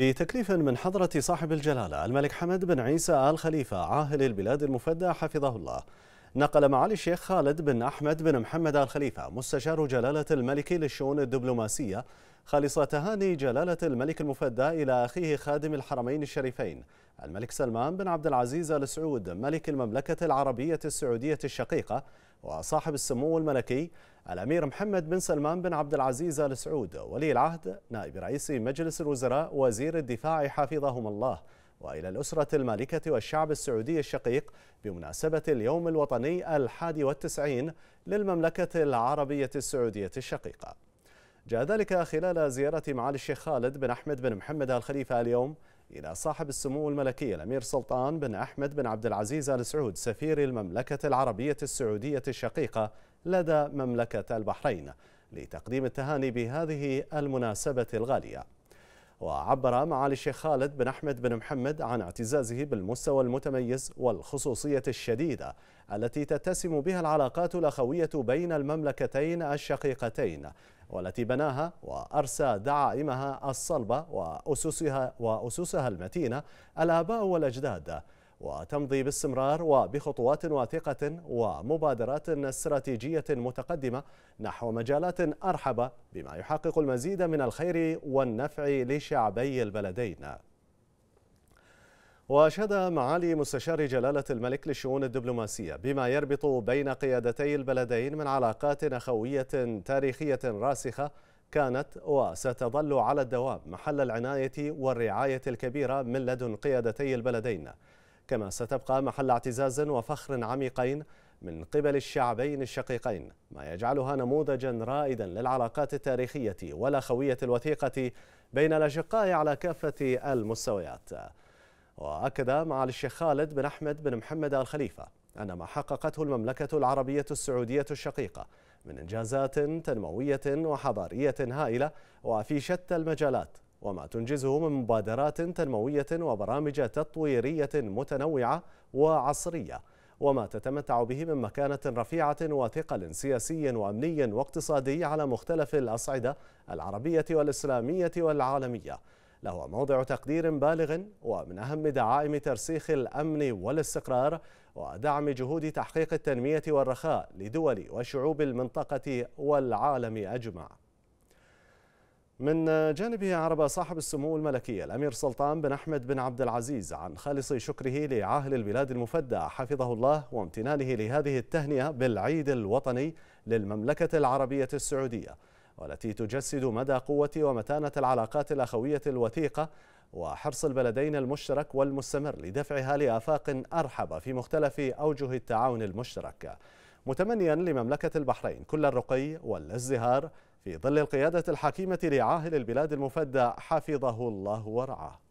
بتكليف من حضرة صاحب الجلالة الملك حمد بن عيسى آل خليفة عاهل البلاد المفدى حفظه الله نقل معالي الشيخ خالد بن أحمد بن محمد آل خليفة مستشار جلالة الملك للشؤون الدبلوماسية خالص تهاني جلالة الملك المفدى إلى أخيه خادم الحرمين الشريفين الملك سلمان بن عبد العزيز آل سعود ملك المملكة العربية السعودية الشقيقة وصاحب السمو الملكي الأمير محمد بن سلمان بن عبد العزيز آل سعود ولي العهد نائب رئيس مجلس الوزراء وزير الدفاع حفظهم الله وإلى الأسرة المالكة والشعب السعودي الشقيق بمناسبة اليوم الوطني الحادي والتسعين للمملكة العربية السعودية الشقيقة جاء ذلك خلال زيارة معالي الشيخ خالد بن أحمد بن محمد الخليفة اليوم إلى صاحب السمو الملكي الأمير سلطان بن أحمد بن عبد العزيز آل سعود سفير المملكة العربية السعودية الشقيقة لدى مملكة البحرين لتقديم التهاني بهذه المناسبة الغالية وعبر معالي الشيخ خالد بن أحمد بن محمد عن اعتزازه بالمستوى المتميز والخصوصية الشديدة التي تتسم بها العلاقات الأخوية بين المملكتين الشقيقتين والتي بناها وأرسى دعائمها الصلبة وأسسها, وأسسها المتينة الآباء والأجداد وتمضي باستمرار وبخطوات واثقة ومبادرات استراتيجية متقدمة نحو مجالات أرحب بما يحقق المزيد من الخير والنفع لشعبي البلدين وأشهد معالي مستشار جلالة الملك للشؤون الدبلوماسية بما يربط بين قيادتي البلدين من علاقات أخوية تاريخية راسخة كانت وستظل على الدوام محل العناية والرعاية الكبيرة من لدن قيادتي البلدين كما ستبقى محل اعتزاز وفخر عميقين من قبل الشعبين الشقيقين ما يجعلها نموذجا رائدا للعلاقات التاريخية والأخوية الوثيقة بين الأشقاء على كافة المستويات وأكد مع الشيخ خالد بن أحمد بن محمد الخليفة أن ما حققته المملكة العربية السعودية الشقيقة من إنجازات تنموية وحضارية هائلة وفي شتى المجالات وما تنجزه من مبادرات تنموية وبرامج تطويرية متنوعة وعصرية وما تتمتع به من مكانة رفيعة وثقل سياسي وأمني واقتصادي على مختلف الأصعدة العربية والإسلامية والعالمية له موضع تقدير بالغ ومن أهم دعائم ترسيخ الأمن والاستقرار ودعم جهود تحقيق التنمية والرخاء لدول وشعوب المنطقة والعالم أجمع من جانبه عرب صاحب السمو الملكي الأمير سلطان بن أحمد بن عبد العزيز عن خالص شكره لعاهل البلاد المفدى حفظه الله وامتنانه لهذه التهنئة بالعيد الوطني للمملكة العربية السعودية والتي تجسد مدى قوة ومتانة العلاقات الأخوية الوثيقة وحرص البلدين المشترك والمستمر لدفعها لآفاق أرحب في مختلف أوجه التعاون المشترك متمنيا لمملكة البحرين كل الرقي والازدهار في ظل القيادة الحكيمة لعاهل البلاد المفدى حفظه الله ورعاه